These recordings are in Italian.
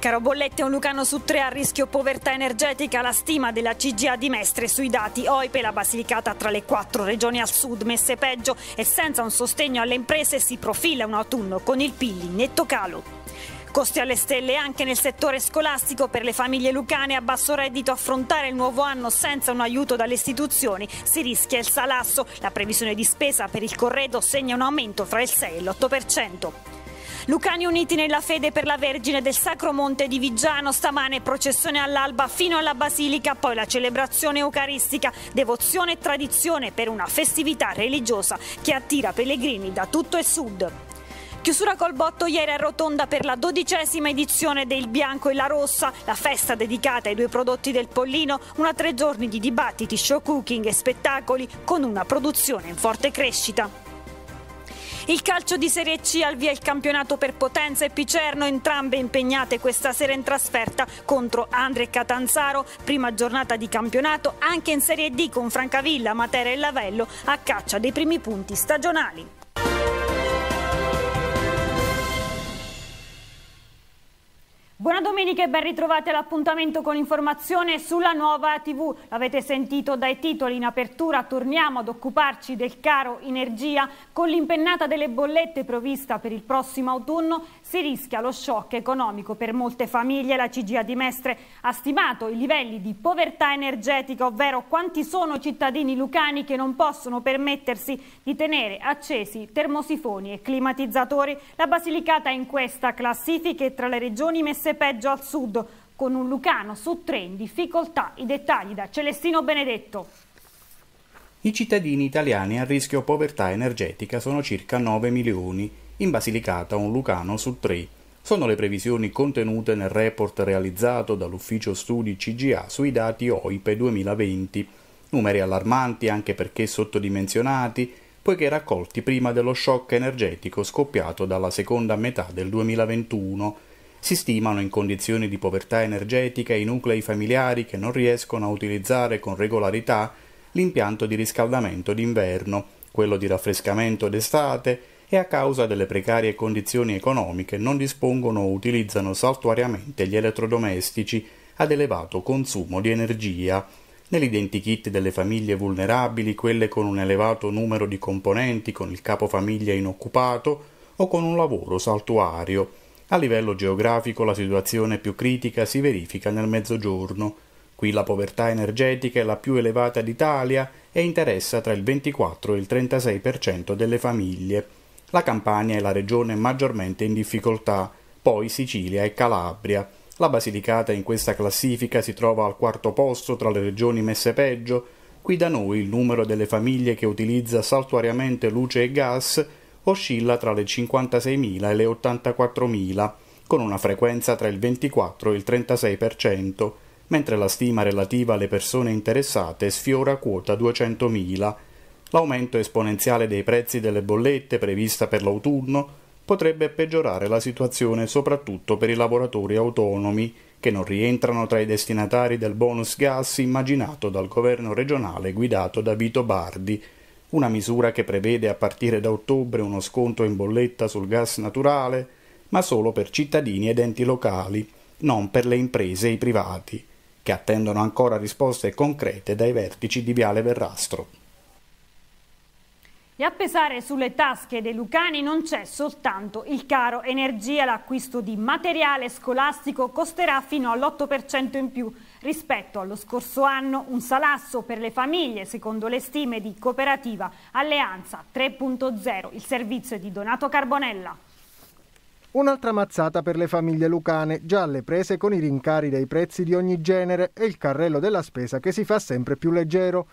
Caro Bollette, un lucano su tre a rischio povertà energetica, la stima della CGA di Mestre sui dati OIPE, la Basilicata tra le quattro regioni al sud messe peggio e senza un sostegno alle imprese si profila un autunno con il PIL in netto calo. Costi alle stelle anche nel settore scolastico per le famiglie lucane a basso reddito affrontare il nuovo anno senza un aiuto dalle istituzioni si rischia il salasso. La previsione di spesa per il corredo segna un aumento fra il 6 e l'8%. Lucani uniti nella fede per la Vergine del Sacro Monte di Vigiano, stamane processione all'alba fino alla Basilica, poi la celebrazione eucaristica, devozione e tradizione per una festività religiosa che attira pellegrini da tutto il sud. Chiusura col botto ieri a Rotonda per la dodicesima edizione del Bianco e la Rossa, la festa dedicata ai due prodotti del Pollino, una tre giorni di dibattiti, show cooking e spettacoli con una produzione in forte crescita. Il calcio di Serie C al via il campionato per Potenza e Picerno, entrambe impegnate questa sera in trasferta contro Andre Catanzaro. Prima giornata di campionato anche in Serie D con Francavilla, Matera e Lavello a caccia dei primi punti stagionali. Buona domenica e ben ritrovati all'appuntamento con l'informazione sulla nuova TV. L'avete sentito dai titoli in apertura, torniamo ad occuparci del caro energia. Con l'impennata delle bollette prevista per il prossimo autunno si rischia lo shock economico per molte famiglie. La CGA di Mestre ha stimato i livelli di povertà energetica, ovvero quanti sono i cittadini lucani che non possono permettersi di tenere accesi termosifoni e climatizzatori. La Basilicata in questa classifica e tra le regioni messe peggio al sud, con un Lucano su tre in difficoltà. I dettagli da Celestino Benedetto. I cittadini italiani a rischio povertà energetica sono circa 9 milioni, in Basilicata un Lucano su tre. Sono le previsioni contenute nel report realizzato dall'ufficio studi CGA sui dati OIPE 2020, numeri allarmanti anche perché sottodimensionati, poiché raccolti prima dello shock energetico scoppiato dalla seconda metà del 2021 si stimano in condizioni di povertà energetica i nuclei familiari che non riescono a utilizzare con regolarità l'impianto di riscaldamento d'inverno, quello di raffrescamento d'estate e a causa delle precarie condizioni economiche non dispongono o utilizzano saltuariamente gli elettrodomestici ad elevato consumo di energia. Nell'identikit delle famiglie vulnerabili, quelle con un elevato numero di componenti, con il capofamiglia inoccupato o con un lavoro saltuario. A livello geografico la situazione più critica si verifica nel Mezzogiorno. Qui la povertà energetica è la più elevata d'Italia e interessa tra il 24 e il 36% delle famiglie. La Campania è la regione maggiormente in difficoltà, poi Sicilia e Calabria. La Basilicata in questa classifica si trova al quarto posto tra le regioni messe peggio. Qui da noi il numero delle famiglie che utilizza saltuariamente luce e gas oscilla tra le 56.000 e le 84.000, con una frequenza tra il 24 e il 36%, mentre la stima relativa alle persone interessate sfiora quota 200.000. L'aumento esponenziale dei prezzi delle bollette prevista per l'autunno potrebbe peggiorare la situazione soprattutto per i lavoratori autonomi, che non rientrano tra i destinatari del bonus gas immaginato dal governo regionale guidato da Vito Bardi, una misura che prevede a partire da ottobre uno sconto in bolletta sul gas naturale, ma solo per cittadini ed enti locali, non per le imprese e i privati, che attendono ancora risposte concrete dai vertici di Viale Verrastro. E a pesare sulle tasche dei lucani non c'è soltanto il caro energia, l'acquisto di materiale scolastico costerà fino all'8% in più rispetto allo scorso anno, un salasso per le famiglie secondo le stime di Cooperativa Alleanza 3.0. Il servizio è di Donato Carbonella. Un'altra mazzata per le famiglie lucane, già alle prese con i rincari dei prezzi di ogni genere e il carrello della spesa che si fa sempre più leggero.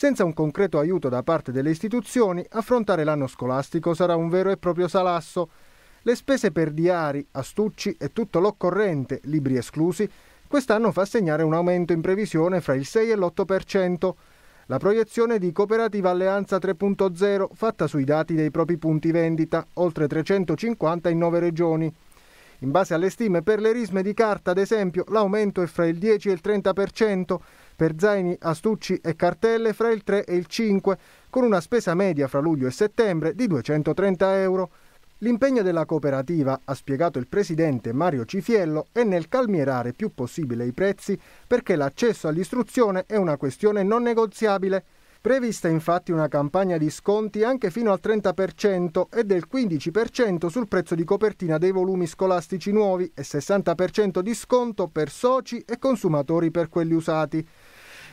Senza un concreto aiuto da parte delle istituzioni, affrontare l'anno scolastico sarà un vero e proprio salasso. Le spese per diari, astucci e tutto l'occorrente, libri esclusi, quest'anno fa segnare un aumento in previsione fra il 6 e l'8%. La proiezione di Cooperativa Alleanza 3.0 fatta sui dati dei propri punti vendita, oltre 350 in 9 regioni. In base alle stime per le risme di carta, ad esempio, l'aumento è fra il 10 e il 30%, per zaini, astucci e cartelle fra il 3 e il 5, con una spesa media fra luglio e settembre di 230 euro. L'impegno della cooperativa, ha spiegato il presidente Mario Cifiello, è nel calmierare più possibile i prezzi perché l'accesso all'istruzione è una questione non negoziabile. Prevista infatti una campagna di sconti anche fino al 30% e del 15% sul prezzo di copertina dei volumi scolastici nuovi e 60% di sconto per soci e consumatori per quelli usati.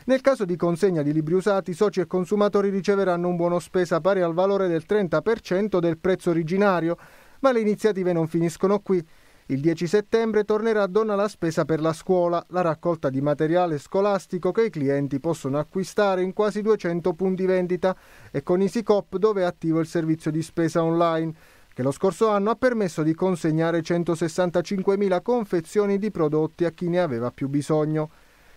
Nel caso di consegna di libri usati, soci e consumatori riceveranno un buono spesa pari al valore del 30% del prezzo originario, ma le iniziative non finiscono qui. Il 10 settembre tornerà a donna la spesa per la scuola, la raccolta di materiale scolastico che i clienti possono acquistare in quasi 200 punti vendita e con EasyCop dove è attivo il servizio di spesa online, che lo scorso anno ha permesso di consegnare 165.000 confezioni di prodotti a chi ne aveva più bisogno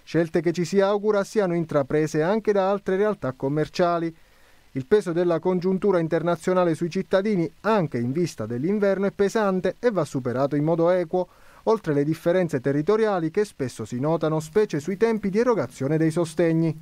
scelte che ci si augura siano intraprese anche da altre realtà commerciali. Il peso della congiuntura internazionale sui cittadini, anche in vista dell'inverno, è pesante e va superato in modo equo, oltre le differenze territoriali che spesso si notano, specie sui tempi di erogazione dei sostegni.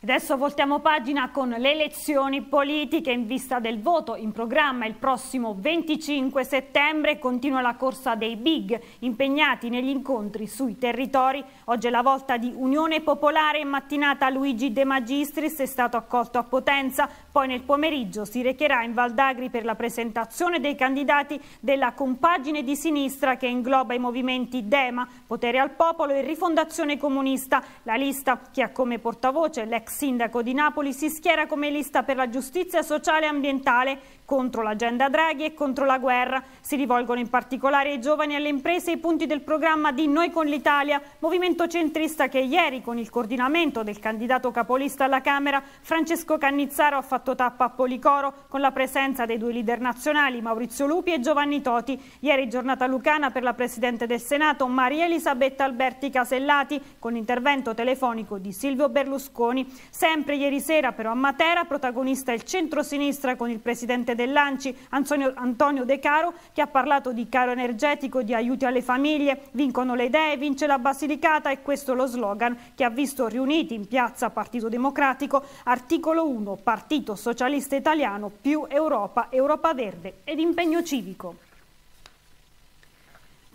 Adesso voltiamo pagina con le elezioni politiche in vista del voto in programma il prossimo 25 settembre continua la corsa dei big impegnati negli incontri sui territori. Oggi è la volta di Unione Popolare in mattinata Luigi De Magistris è stato accolto a Potenza poi nel pomeriggio si recherà in Valdagri per la presentazione dei candidati della compagine di sinistra che ingloba i movimenti DEMA, Potere al Popolo e Rifondazione Comunista. La lista che ha come portavoce l'ex sindaco di Napoli si schiera come lista per la giustizia sociale e ambientale contro l'agenda Draghi e contro la guerra. Si rivolgono in particolare ai giovani e alle imprese i punti del programma di Noi con l'Italia, movimento centrista che ieri con il coordinamento del candidato capolista alla Camera Francesco Cannizzaro ha fatto fatto tappa a Policoro con la presenza dei due leader nazionali Maurizio Lupi e Giovanni Toti. Ieri giornata lucana per la Presidente del Senato Maria Elisabetta Alberti Casellati con l'intervento telefonico di Silvio Berlusconi. Sempre ieri sera però a Matera protagonista il centro-sinistra con il Presidente dell'Anci Antonio De Caro che ha parlato di caro energetico, di aiuti alle famiglie, vincono le idee, vince la Basilicata e questo è lo slogan che ha visto riuniti in piazza Partito Democratico, articolo 1, partito Partito Socialista Italiano più Europa, Europa Verde ed impegno civico.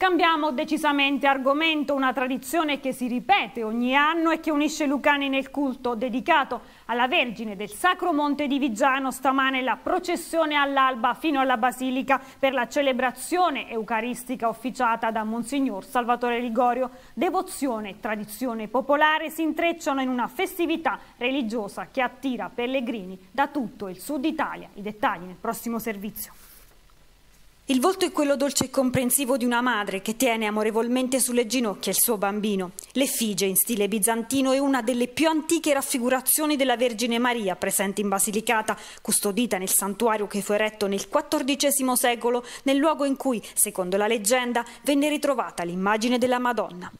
Cambiamo decisamente argomento, una tradizione che si ripete ogni anno e che unisce Lucani nel culto dedicato alla Vergine del Sacro Monte di Vigiano. Stamane la processione all'alba fino alla Basilica per la celebrazione eucaristica officiata da Monsignor Salvatore Ligorio. Devozione e tradizione popolare si intrecciano in una festività religiosa che attira pellegrini da tutto il sud Italia. I dettagli nel prossimo servizio. Il volto è quello dolce e comprensivo di una madre che tiene amorevolmente sulle ginocchia il suo bambino. L'effigie in stile bizantino è una delle più antiche raffigurazioni della Vergine Maria presente in Basilicata, custodita nel santuario che fu eretto nel XIV secolo nel luogo in cui, secondo la leggenda, venne ritrovata l'immagine della Madonna.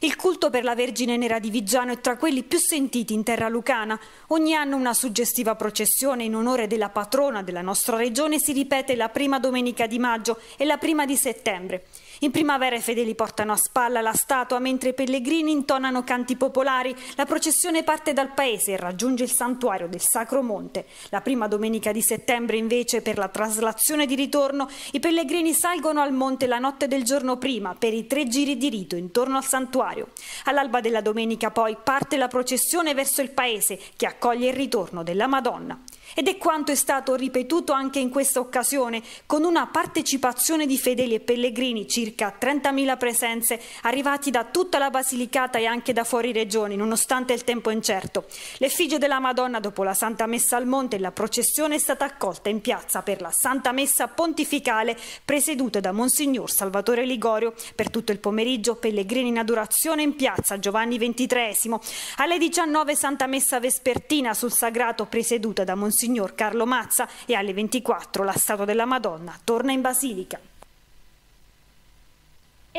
Il culto per la Vergine Nera di Vigiano è tra quelli più sentiti in terra lucana. Ogni anno una suggestiva processione in onore della patrona della nostra regione si ripete la prima domenica di maggio e la prima di settembre. In primavera i fedeli portano a spalla la statua mentre i pellegrini intonano canti popolari. La processione parte dal paese e raggiunge il santuario del Sacro Monte. La prima domenica di settembre invece per la traslazione di ritorno i pellegrini salgono al monte la notte del giorno prima per i tre giri di rito intorno al santuario. All'alba della domenica poi parte la processione verso il paese che accoglie il ritorno della Madonna. Ed è quanto è stato ripetuto anche in questa occasione, con una partecipazione di fedeli e pellegrini, circa 30.000 presenze, arrivati da tutta la Basilicata e anche da fuori regioni, nonostante il tempo incerto. L'effigie della Madonna dopo la Santa Messa al Monte e la processione è stata accolta in piazza per la Santa Messa Pontificale, presieduta da Monsignor Salvatore Ligorio. Per tutto il pomeriggio, pellegrini in adorazione in piazza Giovanni XXIII. Alle 19 Santa Messa Vespertina sul Sagrato, presieduta da Monsignor Monsignor Carlo Mazza e alle 24 la statua della Madonna torna in Basilica.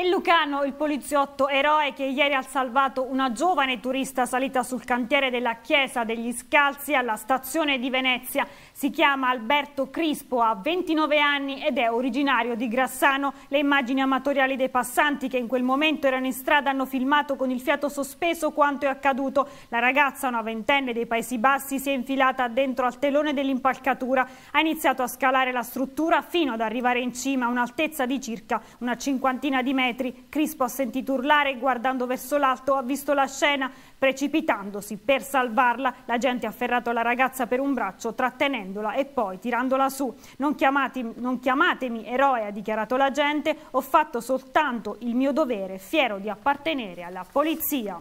E Lucano, il poliziotto eroe che ieri ha salvato una giovane turista salita sul cantiere della chiesa degli Scalzi alla stazione di Venezia. Si chiama Alberto Crispo, ha 29 anni ed è originario di Grassano. Le immagini amatoriali dei passanti che in quel momento erano in strada hanno filmato con il fiato sospeso quanto è accaduto. La ragazza, una ventenne dei Paesi Bassi, si è infilata dentro al telone dell'impalcatura. Ha iniziato a scalare la struttura fino ad arrivare in cima a un'altezza di circa una cinquantina di metri metri. Crispo ha sentito urlare e guardando verso l'alto ha visto la scena. Precipitandosi per salvarla, la gente ha afferrato la ragazza per un braccio, trattenendola e poi tirandola su. Non, chiamati, non chiamatemi eroe, ha dichiarato la gente, ho fatto soltanto il mio dovere, fiero di appartenere alla polizia.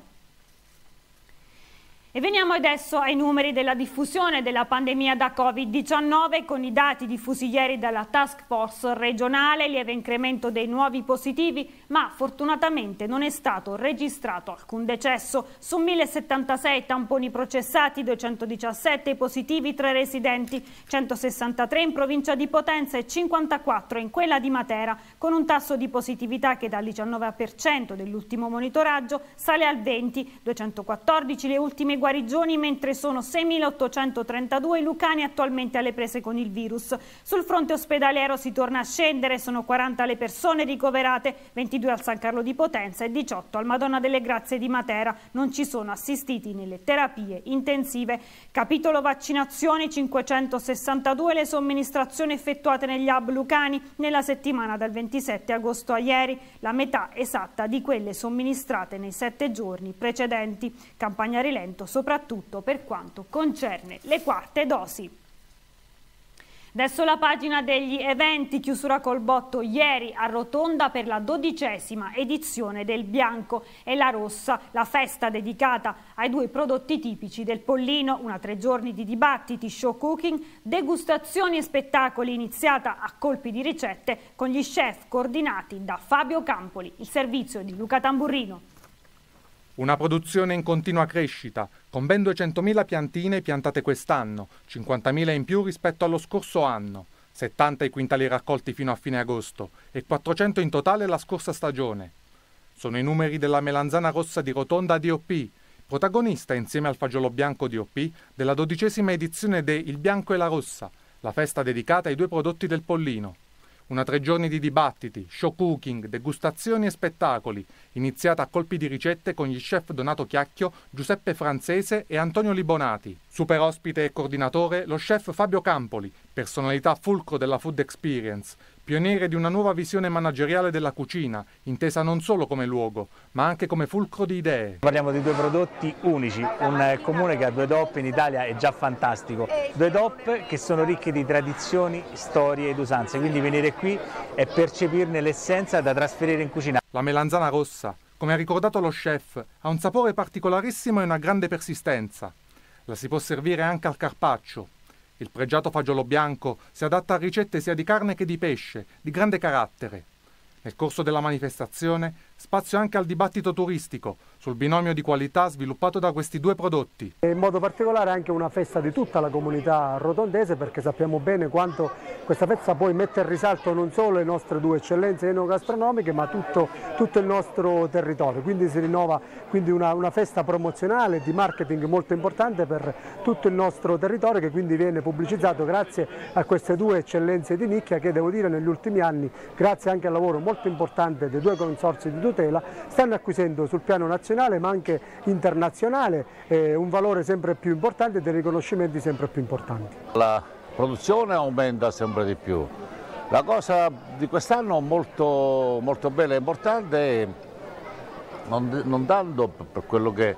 E veniamo adesso ai numeri della diffusione della pandemia da Covid-19 con i dati diffusi ieri dalla task force regionale, lieve incremento dei nuovi positivi, ma fortunatamente non è stato registrato alcun decesso. Su 1076 tamponi processati, 217 positivi, 3 residenti, 163 in provincia di Potenza e 54 in quella di Matera, con un tasso di positività che dal 19% dell'ultimo monitoraggio sale al 20, 214 le ultime guardate guarigioni, mentre sono 6.832 i lucani attualmente alle prese con il virus. Sul fronte ospedaliero si torna a scendere, sono 40 le persone ricoverate, 22 al San Carlo di Potenza e 18 al Madonna delle Grazie di Matera. Non ci sono assistiti nelle terapie intensive. Capitolo vaccinazioni, 562 le somministrazioni effettuate negli hub lucani nella settimana dal 27 agosto a ieri, la metà esatta di quelle somministrate nei sette giorni precedenti. Campagna Rilento soprattutto per quanto concerne le quarte dosi. Adesso la pagina degli eventi, chiusura col botto ieri a Rotonda per la dodicesima edizione del Bianco e la Rossa, la festa dedicata ai due prodotti tipici del Pollino, una tre giorni di dibattiti, show cooking, degustazioni e spettacoli iniziata a colpi di ricette con gli chef coordinati da Fabio Campoli, il servizio di Luca Tamburrino. Una produzione in continua crescita, con ben 200.000 piantine piantate quest'anno, 50.000 in più rispetto allo scorso anno, 70 i quintali raccolti fino a fine agosto e 400 in totale la scorsa stagione. Sono i numeri della melanzana rossa di Rotonda DOP, protagonista insieme al fagiolo bianco DOP della dodicesima edizione de Il Bianco e la Rossa, la festa dedicata ai due prodotti del pollino. Una tre giorni di dibattiti, show cooking, degustazioni e spettacoli, iniziata a colpi di ricette con gli chef Donato Chiacchio, Giuseppe Francese e Antonio Libonati. Super ospite e coordinatore lo chef Fabio Campoli, personalità fulcro della food experience, pioniere di una nuova visione manageriale della cucina, intesa non solo come luogo, ma anche come fulcro di idee. Parliamo di due prodotti unici, un comune che ha due DOP in Italia è già fantastico, due DOP che sono ricche di tradizioni, storie ed usanze, quindi venire qui è percepirne l'essenza da trasferire in cucina. La melanzana rossa, come ha ricordato lo chef, ha un sapore particolarissimo e una grande persistenza. La si può servire anche al carpaccio, il pregiato fagiolo bianco si adatta a ricette sia di carne che di pesce, di grande carattere. Nel corso della manifestazione Spazio anche al dibattito turistico sul binomio di qualità sviluppato da questi due prodotti. In modo particolare anche una festa di tutta la comunità rotondese perché sappiamo bene quanto questa festa poi mette in risalto non solo le nostre due eccellenze enogastronomiche ma tutto, tutto il nostro territorio. Quindi si rinnova quindi una, una festa promozionale di marketing molto importante per tutto il nostro territorio che quindi viene pubblicizzato grazie a queste due eccellenze di nicchia che devo dire negli ultimi anni grazie anche al lavoro molto importante dei due consorzi di due tutela stanno acquisendo sul piano nazionale ma anche internazionale eh, un valore sempre più importante e dei riconoscimenti sempre più importanti. La produzione aumenta sempre di più. La cosa di quest'anno molto, molto bella e importante è non, non tanto per quello che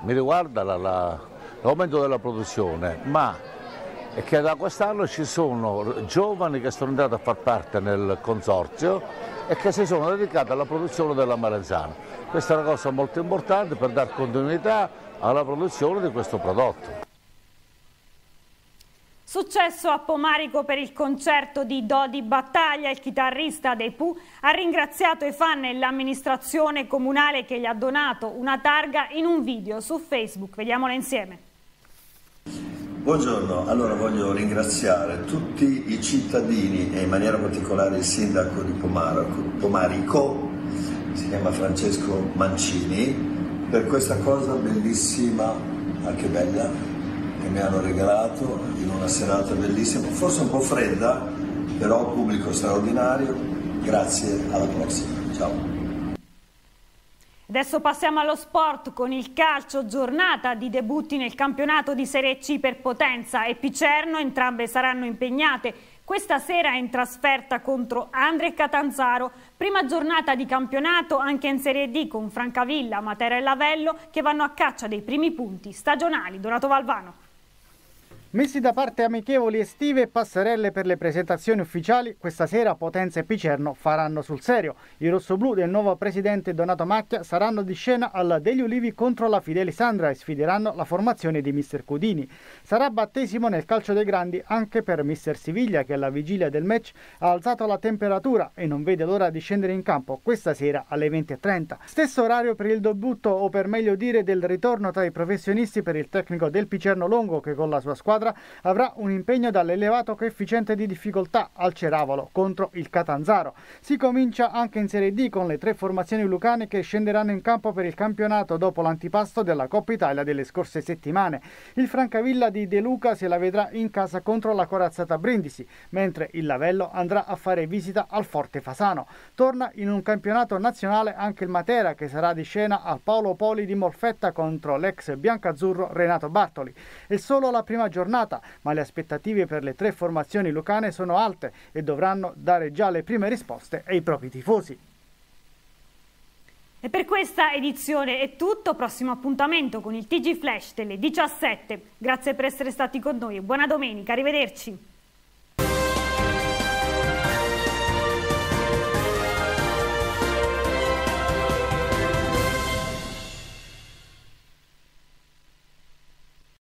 mi riguarda l'aumento la, la, della produzione, ma è che da quest'anno ci sono giovani che sono andati a far parte nel consorzio e che si sono dedicate alla produzione della melanzana. Questa è una cosa molto importante per dare continuità alla produzione di questo prodotto. Successo a Pomarico per il concerto di Dodi Battaglia, il chitarrista dei Pooh ha ringraziato i fan e l'amministrazione comunale che gli ha donato una targa in un video su Facebook. Vediamola insieme. Buongiorno, allora voglio ringraziare tutti i cittadini e in maniera particolare il sindaco di Pomaro, Pomarico, si chiama Francesco Mancini, per questa cosa bellissima, anche ah, bella, che mi hanno regalato in una serata bellissima, forse un po' fredda, però pubblico straordinario. Grazie, alla prossima, ciao. Adesso passiamo allo sport con il calcio, giornata di debutti nel campionato di Serie C per Potenza e Picerno, entrambe saranno impegnate questa sera in trasferta contro Andre Catanzaro, prima giornata di campionato anche in Serie D con Francavilla, Matera e Lavello che vanno a caccia dei primi punti stagionali. Donato Valvano. Messi da parte amichevoli estive e passerelle per le presentazioni ufficiali, questa sera Potenza e Picerno faranno sul serio. I rossoblù del nuovo presidente Donato Macchia saranno di scena alla Degli Ulivi contro la Fidelis Sandra e sfideranno la formazione di Mister Cudini. Sarà battesimo nel calcio dei grandi anche per Mister Siviglia che alla vigilia del match ha alzato la temperatura e non vede l'ora di scendere in campo questa sera alle 20.30. Stesso orario per il debutto o per meglio dire del ritorno tra i professionisti per il tecnico del Picerno Longo che con la sua squadra squadra avrà un impegno dall'elevato coefficiente di difficoltà al Ceravolo contro il Catanzaro. Si comincia anche in Serie D con le tre formazioni lucane che scenderanno in campo per il campionato dopo l'antipasto della Coppa Italia delle scorse settimane. Il Francavilla di De Luca se la vedrà in casa contro la corazzata Brindisi, mentre il Lavello andrà a fare visita al Forte Fasano. Torna in un campionato nazionale anche il Matera che sarà di scena al Paolo Poli di Molfetta contro l'ex biancazzurro Renato Bartoli. È solo la prima giornata giornata, ma le aspettative per le tre formazioni lucane sono alte e dovranno dare già le prime risposte ai propri tifosi. E per questa edizione è tutto, prossimo appuntamento con il TG Flash delle 17. Grazie per essere stati con noi e buona domenica, arrivederci.